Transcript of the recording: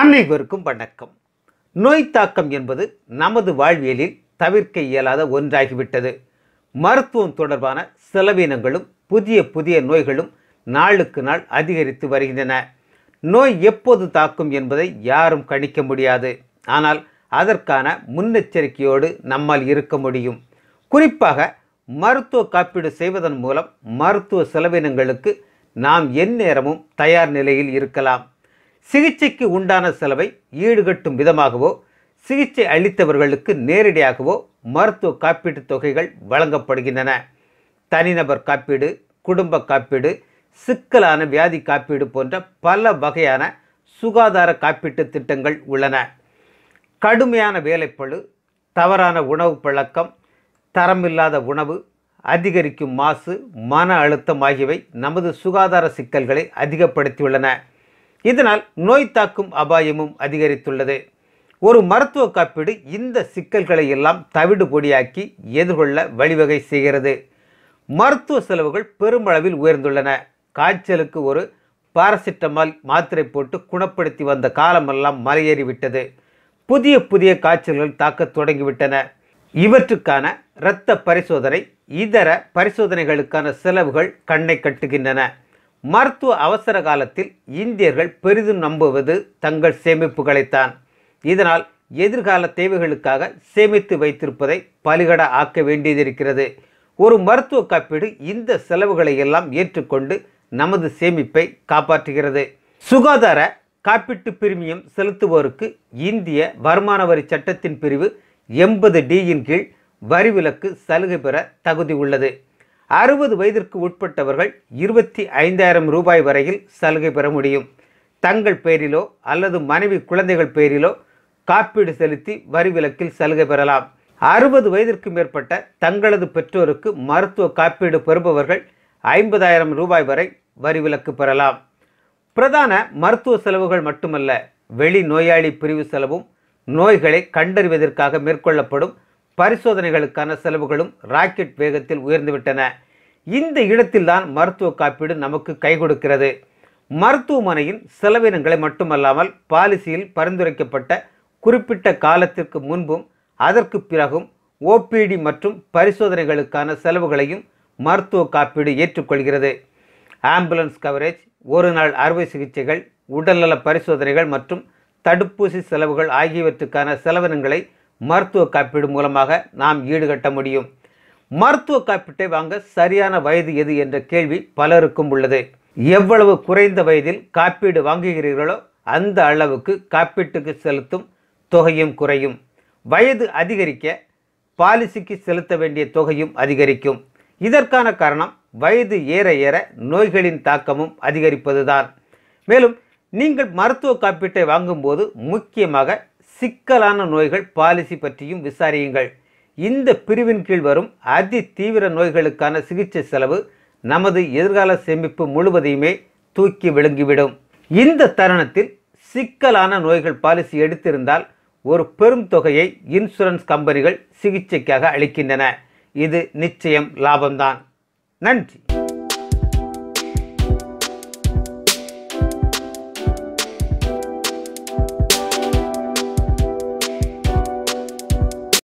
அனைவருக்கும் வணக்கம் நோய் தாக்கம் என்பது நமது வாழ்வியலில் தவிர்க்க இயலாத ஒன்றாகிவிட்டது மருத்துவம் தொடர்பான செலவினங்களும் புதிய புதிய நோய்களும் நாளுக்கு நாள் அதிகரித்து வருகின்றன நோய் எப்போது தாக்கும் என்பதை யாரும் கணிக்க முடியாது ஆனால் அதற்கான முன்னெச்சரிக்கையோடு நம்மால் இருக்க முடியும் குறிப்பாக மருத்துவ காப்பீடு செய்வதன் மூலம் மருத்துவ செலவினங்களுக்கு நாம் எந்நேரமும் தயார் நிலையில் இருக்கலாம் சிகிச்சைக்கு உண்டான செலவை ஈடுகட்டும் விதமாகவோ சிகிச்சை அளித்தவர்களுக்கு நேரடியாகவோ மருத்துவ காப்பீட்டுத் தொகைகள் வழங்கப்படுகின்றன தனிநபர் காப்பீடு குடும்ப காப்பீடு சிக்கலான வியாதி காப்பீடு போன்ற பல வகையான சுகாதார காப்பீட்டு திட்டங்கள் உள்ளன கடுமையான வேலைப்பழு தவறான உணவு பழக்கம் தரமில்லாத உணவு அதிகரிக்கும் மாசு மன அழுத்தம் ஆகியவை நமது சுகாதார சிக்கல்களை அதிகப்படுத்தியுள்ளன இதனால் நோய் தாக்கும் அபாயமும் அதிகரித்துள்ளது ஒரு மருத்துவ காப்பீடு இந்த சிக்கல்களை எல்லாம் தவிடு பொடியாக்கி எதிர்கொள்ள வழிவகை செய்கிறது மருத்துவ செலவுகள் பெருமளவில் உயர்ந்துள்ளன காய்ச்சலுக்கு ஒரு பாரசிட்டமால் மாத்திரை போட்டு குணப்படுத்தி வந்த காலமெல்லாம் மலையேறிவிட்டது புதிய புதிய காய்ச்சல்கள் தாக்க தொடங்கிவிட்டன இவற்றுக்கான இரத்த பரிசோதனை இதர பரிசோதனைகளுக்கான செலவுகள் கண்ணை கட்டுகின்றன மருத்துவ அவசர காலத்தில் இந்தியர்கள் பெரிதும் நம்புவது தங்கள் சேமிப்புகளைத்தான் இதனால் எதிர்கால தேவைகளுக்காக சேமித்து வைத்திருப்பதை பலிகட ஆக்க வேண்டியதிருக்கிறது ஒரு மருத்துவ காப்பீடு இந்த செலவுகளை எல்லாம் ஏற்றுக்கொண்டு நமது சேமிப்பை காப்பாற்றுகிறது சுகாதார காப்பீட்டு பிரிமியம் செலுத்துவோருக்கு இந்திய வருமான வரி சட்டத்தின் பிரிவு எண்பது டியின் கீழ் வரிவிலக்கு சலுகை பெற தகுதி உள்ளது அறுபது வயதிற்கு உட்பட்டவர்கள் இருபத்தி ஐந்தாயிரம் ரூபாய் வரையில் சலுகை பெற முடியும் தங்கள் பேரிலோ அல்லது மனைவி குழந்தைகள் பெயரிலோ காப்பீடு செலுத்தி வரி விலக்கில் சலுகை பெறலாம் அறுபது வயதிற்கு மேற்பட்ட தங்களது பெற்றோருக்கு மருத்துவ காப்பீடு பெறுபவர்கள் ஐம்பதாயிரம் ரூபாய் வரை வரி விலக்கு பெறலாம் பிரதான மருத்துவ செலவுகள் மட்டுமல்ல வெளி நோயாளி பிரிவு செலவும் நோய்களை கண்டறிவதற்காக மேற்கொள்ளப்படும் பரிசோதனைகளுக்கான செலவுகளும் ராக்கெட் வேகத்தில் உயர்ந்துவிட்டன இந்த இடத்தில்தான் மருத்துவ காப்பீடு நமக்கு கை கொடுக்கிறது மருத்துவமனையின் செலவினங்களை மட்டுமல்லாமல் பாலிசியில் பரிந்துரைக்கப்பட்ட குறிப்பிட்ட காலத்திற்கு முன்பும் அதற்கு பிறகும் ஓபிடி மற்றும் பரிசோதனைகளுக்கான செலவுகளையும் மருத்துவ காப்பீடு ஏற்றுக்கொள்கிறது ஆம்புலன்ஸ் கவரேஜ் ஒரு நாள் அறுவை சிகிச்சைகள் உடல்நல பரிசோதனைகள் மற்றும் தடுப்பூசி செலவுகள் ஆகியவற்றுக்கான செலவினங்களை மருத்துவ காப்பீடு மூலமாக நாம் ஈடுகட்ட முடியும் மருத்துவ காப்பீட்டை வாங்க சரியான வயது எது என்ற கேள்வி பலருக்கும் உள்ளது எவ்வளவு குறைந்த வயதில் காப்பீடு வாங்குகிறீர்களோ அந்த அளவுக்கு காப்பீட்டுக்கு செலுத்தும் தொகையும் குறையும் வயது அதிகரிக்க பாலிசிக்கு செலுத்த வேண்டிய தொகையும் அதிகரிக்கும் இதற்கான காரணம் வயது ஏற ஏற நோய்களின் தாக்கமும் அதிகரிப்பதுதான் மேலும் நீங்கள் மருத்துவ காப்பீட்டை வாங்கும்போது முக்கியமாக சிக்கலான நோய்கள் பாலிசி பற்றியும் விசாரியுங்கள் இந்த பிரிவின் கீழ் வரும் அதி தீவிர நோய்களுக்கான சிகிச்சை செலவு நமது எதிர்கால சேமிப்பு முழுவதையுமே தூக்கி விழுங்கிவிடும் இந்த தருணத்தில் சிக்கலான நோய்கள் பாலிசி எடுத்திருந்தால் ஒரு பெரும் தொகையை இன்சூரன்ஸ் கம்பெனிகள் சிகிச்சைக்காக அளிக்கின்றன இது நிச்சயம் லாபம்தான் நன்றி